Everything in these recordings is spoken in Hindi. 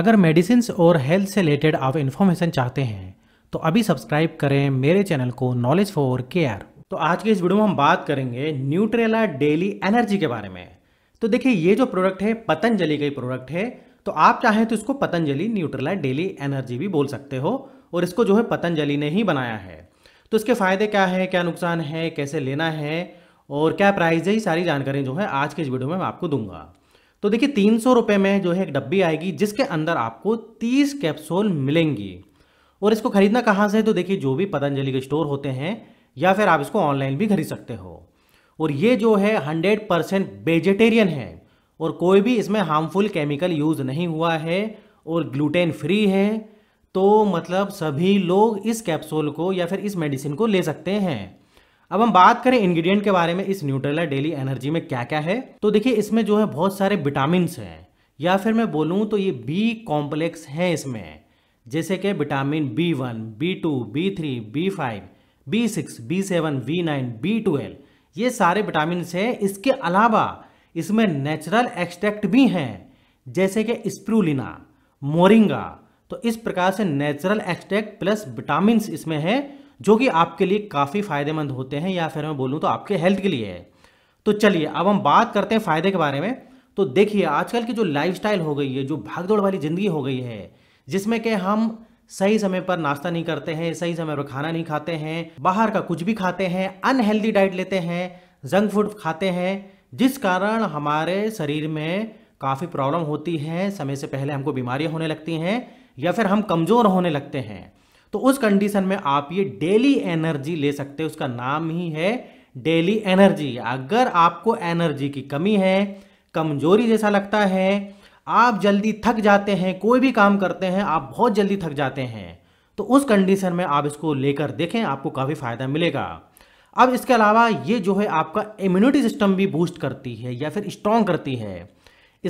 अगर मेडिसिन और हेल्थ से रिलेटेड आप इन्फॉर्मेशन चाहते हैं तो अभी सब्सक्राइब करें मेरे चैनल को नॉलेज फॉर केयर तो आज के इस वीडियो में हम बात करेंगे न्यूट्रेला डेली एनर्जी के बारे में तो देखिए ये जो प्रोडक्ट है पतंजलि का ही प्रोडक्ट है तो आप चाहें तो इसको पतंजलि न्यूट्रेला डेली एनर्जी भी बोल सकते हो और इसको जो है पतंजलि ने ही बनाया है तो इसके फ़ायदे क्या है क्या नुकसान है कैसे लेना है और क्या प्राइस है ये सारी जानकारी जो है आज के इस वीडियो में मैं आपको दूंगा तो देखिए तीन सौ रुपये में जो है एक डब्बी आएगी जिसके अंदर आपको तीस कैप्सूल मिलेंगी और इसको खरीदना कहाँ से है तो देखिए जो भी पतंजलि के स्टोर होते हैं या फिर आप इसको ऑनलाइन भी खरीद सकते हो और ये जो है हंड्रेड परसेंट वेजिटेरियन है और कोई भी इसमें हार्मफुल केमिकल यूज़ नहीं हुआ है और ग्लूटेन फ्री है तो मतलब सभी लोग इस कैप्सूल को या फिर इस मेडिसिन को ले सकते हैं अब हम बात करें इंग्रेडिएंट के बारे में इस न्यूट्रेला डेली एनर्जी में क्या क्या है तो देखिए इसमें जो है बहुत सारे विटामिन हैं या फिर मैं बोलूँ तो ये बी कॉम्प्लेक्स हैं इसमें जैसे कि vitamin B one B two B three B five B six B seven B nine B twelve ये सारे विटामिन हैं इसके अलावा इसमें नेचुरल एक्सट्रैक्ट भी हैं जैसे कि स्प्रूलिना मोरिंगा तो इस प्रकार से नेचुरल एक्सट्रैक्ट प्लस विटामिन इसमें हैं जो कि आपके लिए काफ़ी फायदेमंद होते हैं या फिर मैं बोलूँ तो आपके हेल्थ के लिए है तो चलिए अब हम बात करते हैं फ़ायदे के बारे में तो देखिए आजकल की जो लाइफस्टाइल हो गई है जो भागदौड़ वाली ज़िंदगी हो गई है जिसमें कि हम सही समय पर नाश्ता नहीं करते हैं सही समय पर खाना नहीं खाते हैं बाहर का कुछ भी खाते हैं अनहेल्दी डाइट लेते हैं जंक फूड खाते हैं जिस कारण हमारे शरीर में काफ़ी प्रॉब्लम होती है समय से पहले हमको बीमारियां होने लगती हैं या फिर हम कमज़ोर होने लगते हैं तो उस कंडीशन में आप ये डेली एनर्जी ले सकते हैं उसका नाम ही है डेली एनर्जी अगर आपको एनर्जी की कमी है कमजोरी जैसा लगता है आप जल्दी थक जाते हैं कोई भी काम करते हैं आप बहुत जल्दी थक जाते हैं तो उस कंडीशन में आप इसको लेकर देखें आपको काफ़ी फ़ायदा मिलेगा अब इसके अलावा ये जो है आपका इम्यूनिटी सिस्टम भी बूस्ट करती है या फिर स्ट्रॉन्ग करती है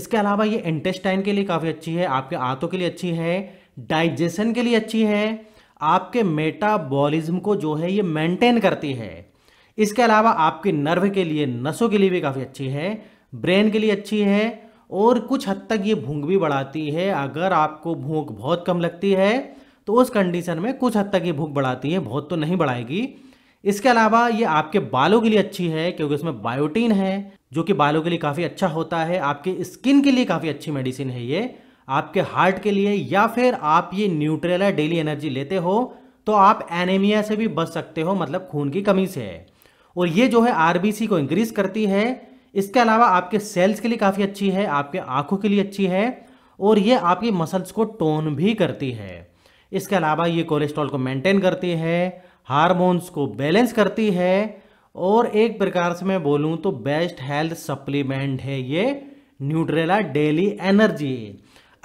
इसके अलावा ये इंटेस्टाइन के लिए काफ़ी अच्छी है आपके आंतों के लिए अच्छी है डाइजेशन के लिए अच्छी है आपके मेटाबॉलिज्म को जो है ये मेंटेन करती है इसके अलावा आपके नर्व के लिए नसों के लिए भी काफ़ी अच्छी है ब्रेन के लिए अच्छी है और कुछ हद तक ये भूख भी बढ़ाती है अगर आपको भूख बहुत कम लगती है तो उस कंडीशन में कुछ हद तक ये भूख बढ़ाती है बहुत तो नहीं बढ़ाएगी इसके अलावा ये आपके बालों के लिए अच्छी है क्योंकि इसमें बायोटीन है जो कि बालों के लिए काफ़ी अच्छा होता है आपके स्किन के लिए काफ़ी अच्छी मेडिसिन है ये आपके हार्ट के लिए या फिर आप ये न्यूट्रेला डेली एनर्जी लेते हो तो आप एनेमिया से भी बच सकते हो मतलब खून की कमी से है और ये जो है आरबीसी को इंक्रीज करती है इसके अलावा आपके सेल्स के लिए काफ़ी अच्छी है आपके आंखों के लिए अच्छी है और ये आपकी मसल्स को टोन भी करती है इसके अलावा ये कोलेस्ट्रॉल को मेंटेन करती है हारमोन्स को बैलेंस करती है और एक प्रकार से मैं बोलूँ तो बेस्ट हेल्थ सप्लीमेंट है ये न्यूट्रेला डेली एनर्जी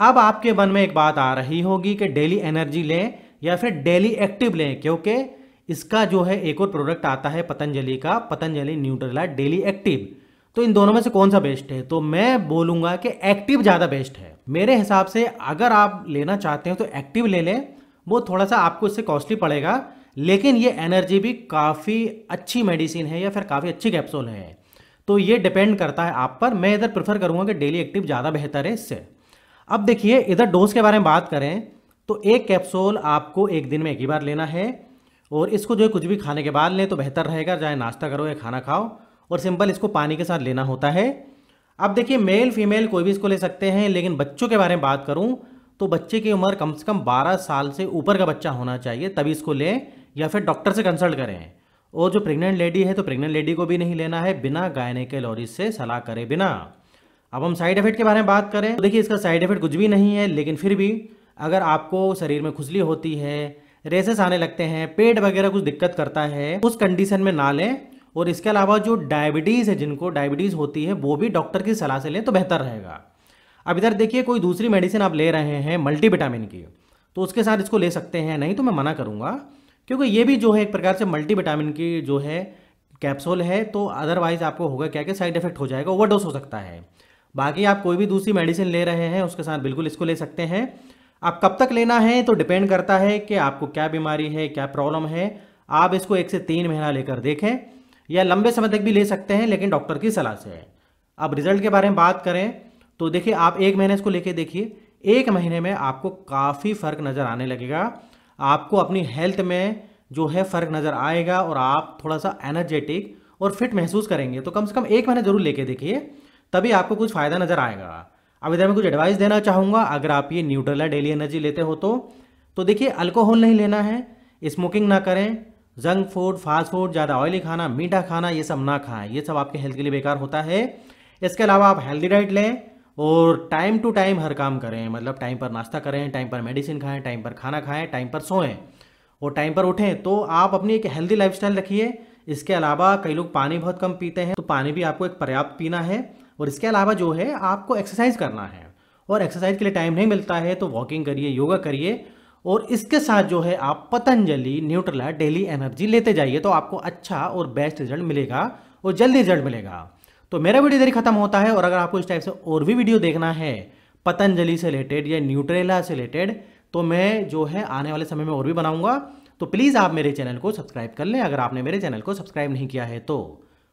अब आपके मन में एक बात आ रही होगी कि डेली एनर्जी लें या फिर डेली एक्टिव लें क्योंकि इसका जो है एक और प्रोडक्ट आता है पतंजलि का पतंजलि न्यूट्रला डेली एक्टिव तो इन दोनों में से कौन सा बेस्ट है तो मैं बोलूंगा कि एक्टिव ज़्यादा बेस्ट है मेरे हिसाब से अगर आप लेना चाहते हैं तो एक्टिव ले लें वो थोड़ा सा आपको इससे कॉस्टली पड़ेगा लेकिन ये एनर्जी भी काफ़ी अच्छी मेडिसिन है या फिर काफ़ी अच्छी कैप्सूल है तो ये डिपेंड करता है आप पर मैं इधर प्रेफर करूँगा कि डेली एक्टिव ज़्यादा बेहतर है इससे अब देखिए इधर डोज के बारे में बात करें तो एक कैप्सूल आपको एक दिन में एक ही बार लेना है और इसको जो है कुछ भी खाने के बाद लें तो बेहतर रहेगा चाहे नाश्ता करो या खाना खाओ और सिंपल इसको पानी के साथ लेना होता है अब देखिए मेल फीमेल कोई भी इसको ले सकते हैं लेकिन बच्चों के बारे में बात करूं तो बच्चे की उम्र कम से कम 12 साल से ऊपर का बच्चा होना चाहिए तभी इसको लें या फिर डॉक्टर से कंसल्ट करें और जो प्रेग्नेंट लेडी है तो प्रेग्नेंट लेडी को भी नहीं लेना है बिना गायने के लॉरीज से सलाह करें बिना अब हम साइड इफेक्ट के बारे में बात करें तो देखिए इसका साइड इफेक्ट कुछ भी नहीं है लेकिन फिर भी अगर आपको शरीर में खुजली होती है रेसेस आने लगते हैं पेट वगैरह कुछ दिक्कत करता है उस कंडीशन में ना लें और इसके अलावा जो डायबिटीज़ है जिनको डायबिटीज़ होती है वो भी डॉक्टर की सलाह से लें तो बेहतर रहेगा अब इधर देखिए कोई दूसरी मेडिसिन आप ले रहे हैं मल्टीविटामिन की तो उसके साथ इसको ले सकते हैं नहीं तो मैं मना करूँगा क्योंकि ये भी जो है एक प्रकार से मल्टीविटामिन की जो है कैप्सूल है तो अदरवाइज़ आपको होगा क्या क्या साइड इफेक्ट हो जाएगा ओवरडोज हो सकता है बाकी आप कोई भी दूसरी मेडिसिन ले रहे हैं उसके साथ बिल्कुल इसको ले सकते हैं आप कब तक लेना है तो डिपेंड करता है कि आपको क्या बीमारी है क्या प्रॉब्लम है आप इसको एक से तीन महीना लेकर देखें या लंबे समय तक भी ले सकते हैं लेकिन डॉक्टर की सलाह से है अब रिजल्ट के बारे में बात करें तो देखिए आप एक महीने इसको लेके देखिए एक महीने में आपको काफ़ी फ़र्क नज़र आने लगेगा आपको अपनी हेल्थ में जो है फ़र्क नज़र आएगा और आप थोड़ा सा एनर्जेटिक और फिट महसूस करेंगे तो कम से कम एक महीने ज़रूर लेके देखिए तभी आपको कुछ फ़ायदा नज़र आएगा अब इधर मैं कुछ एडवाइस देना चाहूँगा अगर आप ये न्यूट्रला डेली एनर्जी लेते हो तो तो देखिए अल्कोहल नहीं लेना है स्मोकिंग ना करें जंक फूड फास्ट फूड ज़्यादा ऑयली खाना मीठा खाना ये सब ना खाएं ये सब आपके हेल्थ के लिए बेकार होता है इसके अलावा आप हेल्दी डाइट लें और टाइम टू टाइम हर काम करें मतलब टाइम पर नाश्ता करें टाइम पर मेडिसिन खाएं टाइम पर खाना खाएं टाइम पर सोएं और टाइम पर उठें तो आप अपनी एक हेल्दी लाइफस्टाइल रखिए इसके अलावा कई लोग पानी बहुत कम पीते हैं तो पानी भी आपको एक पर्याप्त पीना है और इसके अलावा जो है आपको एक्सरसाइज करना है और एक्सरसाइज के लिए टाइम नहीं मिलता है तो वॉकिंग करिए योगा करिए और इसके साथ जो है आप पतंजलि न्यूट्रला डेली एनर्जी लेते जाइए तो आपको अच्छा और बेस्ट रिजल्ट मिलेगा और जल्दी रिजल्ट मिलेगा तो मेरा वीडियो देरी खत्म होता है और अगर आपको इस टाइप से और भी वीडियो देखना है पतंजलि से रिलेटेड या न्यूट्रेला से रिलेटेड तो मैं जो है आने वाले समय में और भी बनाऊंगा तो प्लीज़ आप मेरे चैनल को सब्सक्राइब कर लें अगर आपने मेरे चैनल को सब्सक्राइब नहीं किया है तो